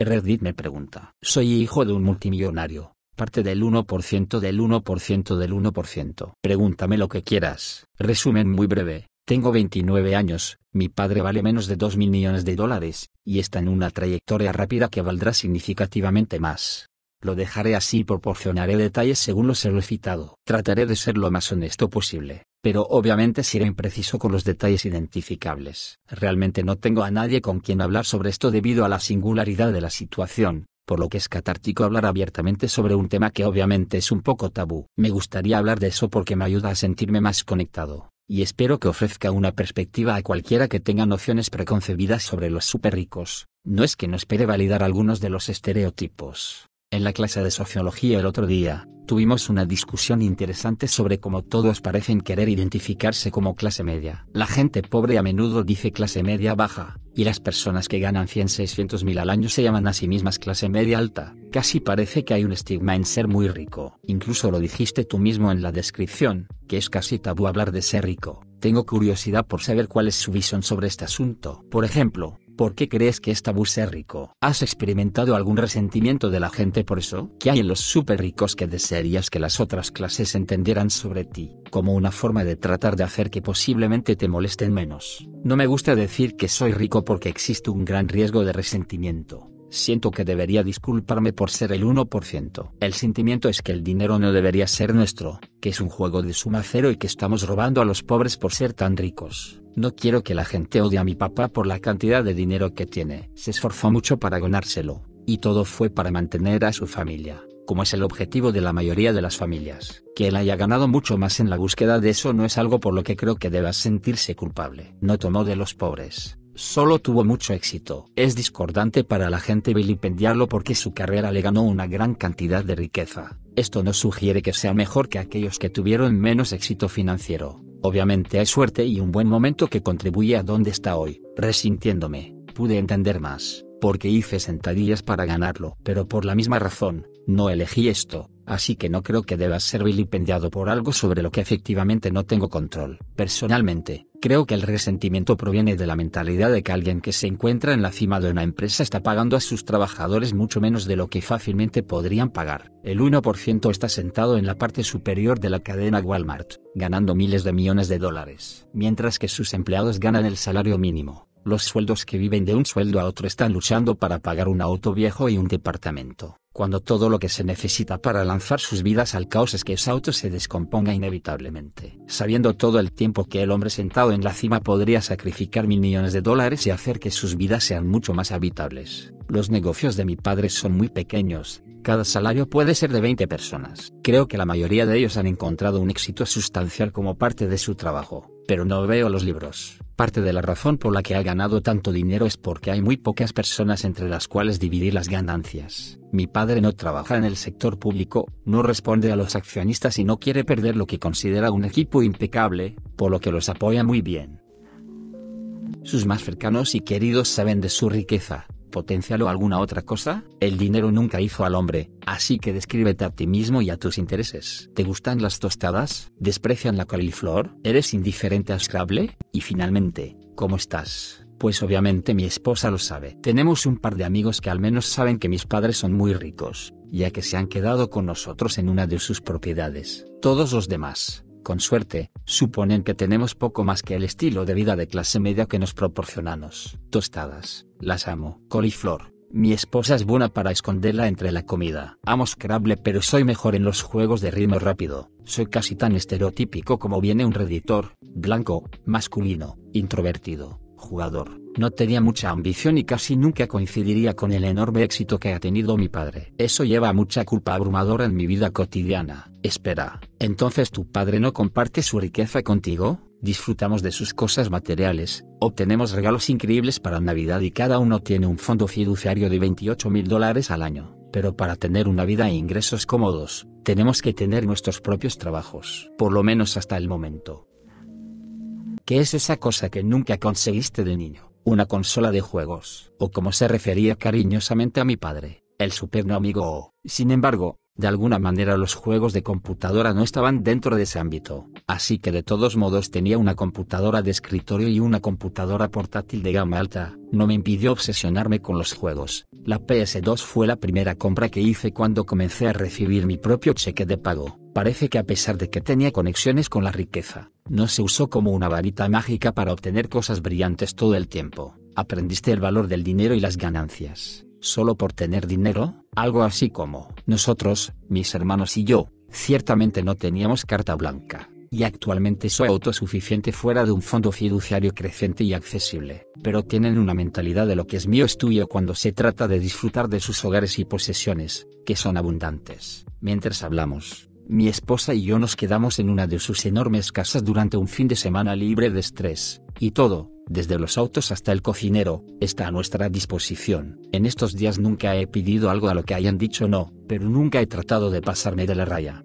Reddit me pregunta, soy hijo de un multimillonario, parte del 1% del 1% del 1%. Pregúntame lo que quieras. Resumen muy breve. Tengo 29 años, mi padre vale menos de 2 mil millones de dólares, y está en una trayectoria rápida que valdrá significativamente más. Lo dejaré así y proporcionaré detalles según lo solicitado. Trataré de ser lo más honesto posible, pero obviamente seré impreciso con los detalles identificables. Realmente no tengo a nadie con quien hablar sobre esto debido a la singularidad de la situación, por lo que es catártico hablar abiertamente sobre un tema que obviamente es un poco tabú. Me gustaría hablar de eso porque me ayuda a sentirme más conectado, y espero que ofrezca una perspectiva a cualquiera que tenga nociones preconcebidas sobre los super ricos. No es que no espere validar algunos de los estereotipos, en la clase de sociología el otro día, tuvimos una discusión interesante sobre cómo todos parecen querer identificarse como clase media. La gente pobre a menudo dice clase media baja, y las personas que ganan 100 600 mil al año se llaman a sí mismas clase media alta. Casi parece que hay un estigma en ser muy rico. Incluso lo dijiste tú mismo en la descripción, que es casi tabú hablar de ser rico. Tengo curiosidad por saber cuál es su visión sobre este asunto. Por ejemplo, ¿Por qué crees que esta busca es rico? ¿Has experimentado algún resentimiento de la gente por eso? ¿Qué hay en los súper ricos que desearías que las otras clases entendieran sobre ti? Como una forma de tratar de hacer que posiblemente te molesten menos. No me gusta decir que soy rico porque existe un gran riesgo de resentimiento. Siento que debería disculparme por ser el 1%. El sentimiento es que el dinero no debería ser nuestro, que es un juego de suma cero y que estamos robando a los pobres por ser tan ricos. No quiero que la gente odie a mi papá por la cantidad de dinero que tiene. Se esforzó mucho para ganárselo, y todo fue para mantener a su familia como es el objetivo de la mayoría de las familias. Que él haya ganado mucho más en la búsqueda de eso no es algo por lo que creo que deba sentirse culpable. No tomó de los pobres, solo tuvo mucho éxito. Es discordante para la gente vilipendiarlo porque su carrera le ganó una gran cantidad de riqueza. Esto no sugiere que sea mejor que aquellos que tuvieron menos éxito financiero. Obviamente hay suerte y un buen momento que contribuye a donde está hoy. Resintiéndome, pude entender más, porque hice sentadillas para ganarlo. Pero por la misma razón, no elegí esto, así que no creo que debas ser vilipendiado por algo sobre lo que efectivamente no tengo control. Personalmente, Creo que el resentimiento proviene de la mentalidad de que alguien que se encuentra en la cima de una empresa está pagando a sus trabajadores mucho menos de lo que fácilmente podrían pagar. El 1% está sentado en la parte superior de la cadena Walmart, ganando miles de millones de dólares, mientras que sus empleados ganan el salario mínimo. Los sueldos que viven de un sueldo a otro están luchando para pagar un auto viejo y un departamento, cuando todo lo que se necesita para lanzar sus vidas al caos es que ese auto se descomponga inevitablemente. Sabiendo todo el tiempo que el hombre sentado en la cima podría sacrificar mil millones de dólares y hacer que sus vidas sean mucho más habitables. Los negocios de mi padre son muy pequeños, cada salario puede ser de 20 personas. Creo que la mayoría de ellos han encontrado un éxito sustancial como parte de su trabajo, pero no veo los libros. Parte de la razón por la que ha ganado tanto dinero es porque hay muy pocas personas entre las cuales dividir las ganancias. Mi padre no trabaja en el sector público, no responde a los accionistas y no quiere perder lo que considera un equipo impecable, por lo que los apoya muy bien. Sus más cercanos y queridos saben de su riqueza, potencial o alguna otra cosa, el dinero nunca hizo al hombre, así que descríbete a ti mismo y a tus intereses. ¿Te gustan las tostadas? ¿Desprecian la coliflor? ¿Eres indiferente a Scrabble? Y finalmente, ¿cómo estás? Pues obviamente mi esposa lo sabe. Tenemos un par de amigos que al menos saben que mis padres son muy ricos, ya que se han quedado con nosotros en una de sus propiedades. Todos los demás, con suerte, suponen que tenemos poco más que el estilo de vida de clase media que nos proporcionamos. Tostadas, las amo. Coliflor. Mi esposa es buena para esconderla entre la comida. Amo Scrabble pero soy mejor en los juegos de ritmo rápido. Soy casi tan estereotípico como viene un reditor, blanco, masculino, introvertido jugador. No tenía mucha ambición y casi nunca coincidiría con el enorme éxito que ha tenido mi padre. Eso lleva mucha culpa abrumadora en mi vida cotidiana. Espera, ¿entonces tu padre no comparte su riqueza contigo? Disfrutamos de sus cosas materiales, obtenemos regalos increíbles para Navidad y cada uno tiene un fondo fiduciario de 28 mil dólares al año. Pero para tener una vida e ingresos cómodos, tenemos que tener nuestros propios trabajos, por lo menos hasta el momento que es esa cosa que nunca conseguiste de niño, una consola de juegos, o como se refería cariñosamente a mi padre, el superno amigo o, sin embargo, de alguna manera los juegos de computadora no estaban dentro de ese ámbito, así que de todos modos tenía una computadora de escritorio y una computadora portátil de gama alta, no me impidió obsesionarme con los juegos. La PS2 fue la primera compra que hice cuando comencé a recibir mi propio cheque de pago. Parece que a pesar de que tenía conexiones con la riqueza, no se usó como una varita mágica para obtener cosas brillantes todo el tiempo. Aprendiste el valor del dinero y las ganancias solo por tener dinero, algo así como, nosotros, mis hermanos y yo, ciertamente no teníamos carta blanca, y actualmente soy autosuficiente fuera de un fondo fiduciario creciente y accesible, pero tienen una mentalidad de lo que es mío es tuyo cuando se trata de disfrutar de sus hogares y posesiones, que son abundantes. Mientras hablamos, mi esposa y yo nos quedamos en una de sus enormes casas durante un fin de semana libre de estrés, y todo, desde los autos hasta el cocinero, está a nuestra disposición. En estos días nunca he pedido algo a lo que hayan dicho no, pero nunca he tratado de pasarme de la raya.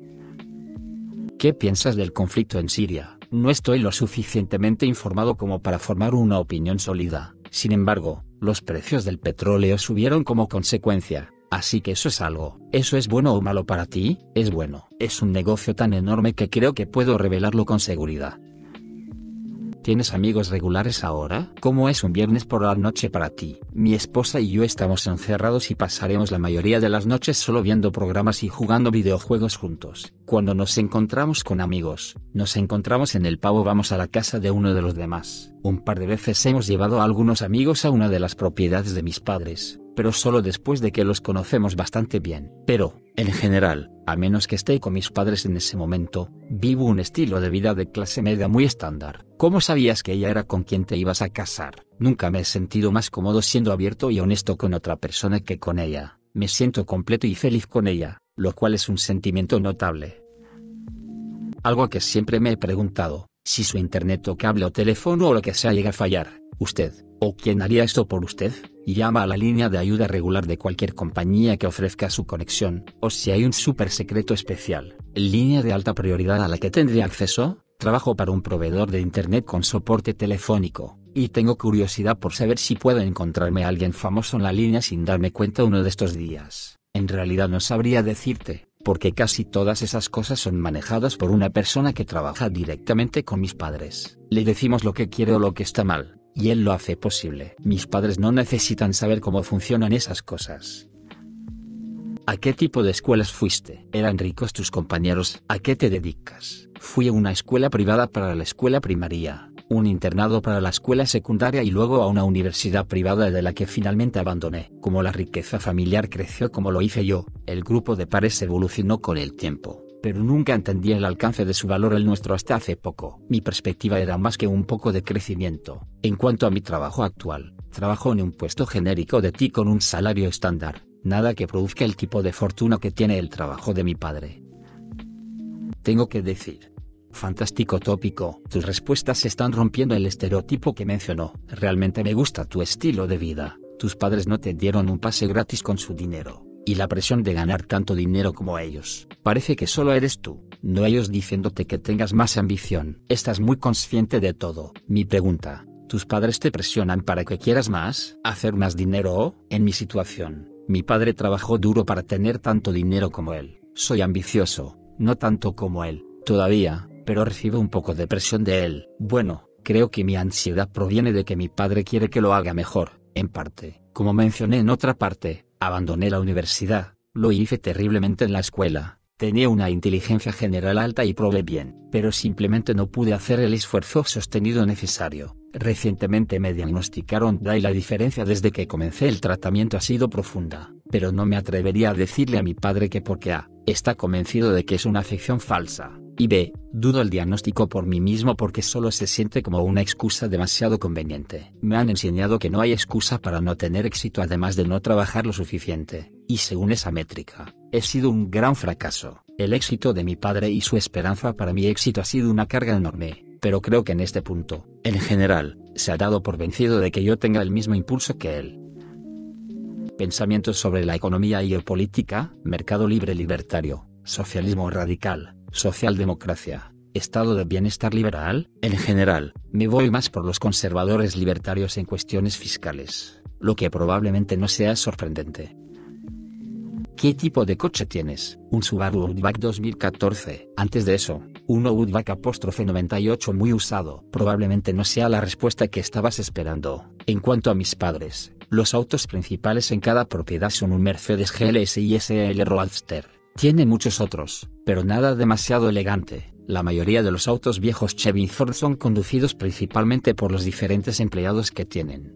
¿Qué piensas del conflicto en Siria? No estoy lo suficientemente informado como para formar una opinión sólida. Sin embargo, los precios del petróleo subieron como consecuencia, Así que eso es algo. ¿Eso es bueno o malo para ti? Es bueno. Es un negocio tan enorme que creo que puedo revelarlo con seguridad. ¿Tienes amigos regulares ahora? ¿Cómo es un viernes por la noche para ti? Mi esposa y yo estamos encerrados y pasaremos la mayoría de las noches solo viendo programas y jugando videojuegos juntos. Cuando nos encontramos con amigos, nos encontramos en el pavo vamos a la casa de uno de los demás. Un par de veces hemos llevado a algunos amigos a una de las propiedades de mis padres, pero solo después de que los conocemos bastante bien. Pero, en general, a menos que esté con mis padres en ese momento, vivo un estilo de vida de clase media muy estándar. ¿Cómo sabías que ella era con quien te ibas a casar? Nunca me he sentido más cómodo siendo abierto y honesto con otra persona que con ella. Me siento completo y feliz con ella, lo cual es un sentimiento notable. Algo que siempre me he preguntado, si su internet o cable o teléfono o lo que sea llega a fallar, ¿usted, o quién haría esto por usted? llama a la línea de ayuda regular de cualquier compañía que ofrezca su conexión, o si hay un super secreto especial, línea de alta prioridad a la que tendré acceso, trabajo para un proveedor de Internet con soporte telefónico, y tengo curiosidad por saber si puedo encontrarme a alguien famoso en la línea sin darme cuenta uno de estos días. En realidad no sabría decirte, porque casi todas esas cosas son manejadas por una persona que trabaja directamente con mis padres. Le decimos lo que quiere o lo que está mal, y Él lo hace posible. Mis padres no necesitan saber cómo funcionan esas cosas. ¿A qué tipo de escuelas fuiste? ¿Eran ricos tus compañeros? ¿A qué te dedicas? Fui a una escuela privada para la escuela primaria, un internado para la escuela secundaria y luego a una universidad privada de la que finalmente abandoné. Como la riqueza familiar creció como lo hice yo, el grupo de pares evolucionó con el tiempo pero nunca entendí el alcance de su valor el nuestro hasta hace poco. Mi perspectiva era más que un poco de crecimiento. En cuanto a mi trabajo actual, trabajo en un puesto genérico de ti con un salario estándar, nada que produzca el tipo de fortuna que tiene el trabajo de mi padre. Tengo que decir. Fantástico tópico, tus respuestas están rompiendo el estereotipo que mencionó. Realmente me gusta tu estilo de vida. Tus padres no te dieron un pase gratis con su dinero y la presión de ganar tanto dinero como ellos. Parece que solo eres tú, no ellos diciéndote que tengas más ambición. Estás muy consciente de todo. Mi pregunta, ¿tus padres te presionan para que quieras más? ¿Hacer más dinero o, en mi situación, mi padre trabajó duro para tener tanto dinero como él? Soy ambicioso, no tanto como él, todavía, pero recibo un poco de presión de él. Bueno, creo que mi ansiedad proviene de que mi padre quiere que lo haga mejor, en parte. Como mencioné en otra parte, Abandoné la universidad, lo hice terriblemente en la escuela, tenía una inteligencia general alta y probé bien, pero simplemente no pude hacer el esfuerzo sostenido necesario. Recientemente me diagnosticaron DA y la diferencia desde que comencé el tratamiento ha sido profunda, pero no me atrevería a decirle a mi padre que porque A, está convencido de que es una afección falsa. Y B, dudo el diagnóstico por mí mismo porque solo se siente como una excusa demasiado conveniente. Me han enseñado que no hay excusa para no tener éxito además de no trabajar lo suficiente, y según esa métrica, he sido un gran fracaso. El éxito de mi padre y su esperanza para mi éxito ha sido una carga enorme, pero creo que en este punto, en general, se ha dado por vencido de que yo tenga el mismo impulso que él. Pensamientos sobre la economía y política, mercado libre libertario, socialismo radical, socialdemocracia, estado de bienestar liberal, en general, me voy más por los conservadores libertarios en cuestiones fiscales, lo que probablemente no sea sorprendente. ¿Qué tipo de coche tienes? Un Subaru Outback 2014. Antes de eso, un Outback apóstrofe 98 muy usado. Probablemente no sea la respuesta que estabas esperando. En cuanto a mis padres, los autos principales en cada propiedad son un Mercedes GLS y SL Roadster tiene muchos otros, pero nada demasiado elegante. La mayoría de los autos viejos Chevy son conducidos principalmente por los diferentes empleados que tienen.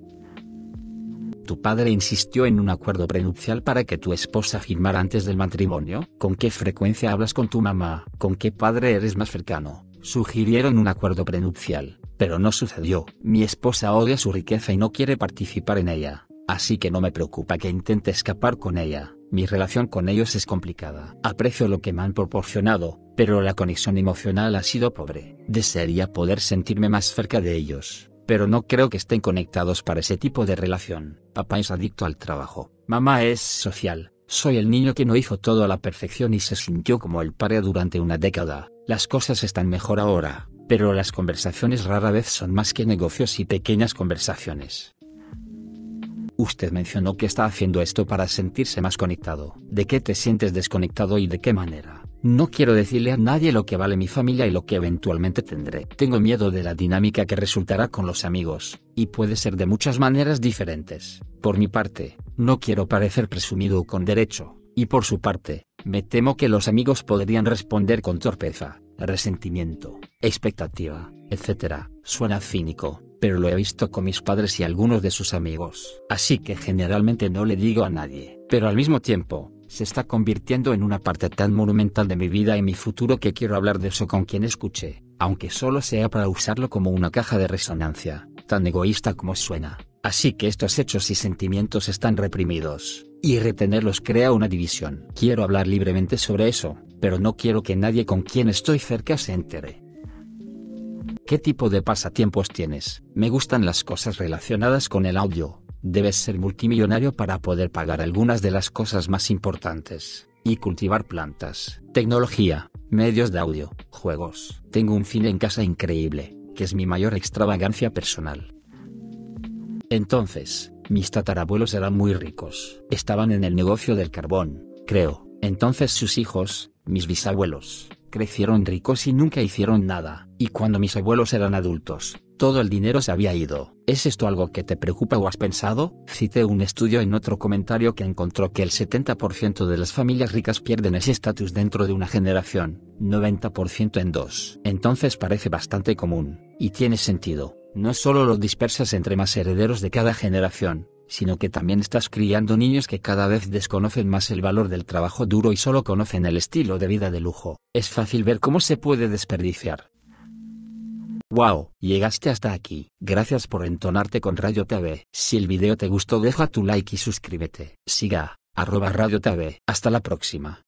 Tu padre insistió en un acuerdo prenupcial para que tu esposa firmara antes del matrimonio. ¿Con qué frecuencia hablas con tu mamá? ¿Con qué padre eres más cercano? Sugirieron un acuerdo prenupcial, pero no sucedió. Mi esposa odia su riqueza y no quiere participar en ella, así que no me preocupa que intente escapar con ella. Mi relación con ellos es complicada. Aprecio lo que me han proporcionado, pero la conexión emocional ha sido pobre. Desearía poder sentirme más cerca de ellos, pero no creo que estén conectados para ese tipo de relación. Papá es adicto al trabajo. Mamá es social. Soy el niño que no hizo todo a la perfección y se sintió como el padre durante una década. Las cosas están mejor ahora, pero las conversaciones rara vez son más que negocios y pequeñas conversaciones. Usted mencionó que está haciendo esto para sentirse más conectado. ¿De qué te sientes desconectado y de qué manera? No quiero decirle a nadie lo que vale mi familia y lo que eventualmente tendré. Tengo miedo de la dinámica que resultará con los amigos, y puede ser de muchas maneras diferentes. Por mi parte, no quiero parecer presumido o con derecho, y por su parte, me temo que los amigos podrían responder con torpeza, resentimiento, expectativa, etc. Suena cínico, pero lo he visto con mis padres y algunos de sus amigos. Así que generalmente no le digo a nadie, pero al mismo tiempo, se está convirtiendo en una parte tan monumental de mi vida y mi futuro que quiero hablar de eso con quien escuche, aunque solo sea para usarlo como una caja de resonancia, tan egoísta como suena. Así que estos hechos y sentimientos están reprimidos, y retenerlos crea una división. Quiero hablar libremente sobre eso, pero no quiero que nadie con quien estoy cerca se entere. ¿Qué tipo de pasatiempos tienes? Me gustan las cosas relacionadas con el audio. Debes ser multimillonario para poder pagar algunas de las cosas más importantes. Y cultivar plantas, tecnología, medios de audio, juegos. Tengo un cine en casa increíble, que es mi mayor extravagancia personal. Entonces, mis tatarabuelos eran muy ricos. Estaban en el negocio del carbón, creo. Entonces sus hijos, mis bisabuelos, Crecieron ricos y nunca hicieron nada, y cuando mis abuelos eran adultos, todo el dinero se había ido. ¿Es esto algo que te preocupa o has pensado? Cité un estudio en otro comentario que encontró que el 70% de las familias ricas pierden ese estatus dentro de una generación, 90% en dos. Entonces parece bastante común, y tiene sentido. No solo lo dispersas entre más herederos de cada generación, sino que también estás criando niños que cada vez desconocen más el valor del trabajo duro y solo conocen el estilo de vida de lujo. Es fácil ver cómo se puede desperdiciar. ¡Wow! Llegaste hasta aquí. Gracias por entonarte con Radio TV. Si el video te gustó deja tu like y suscríbete. Siga, arroba Radio TV. Hasta la próxima.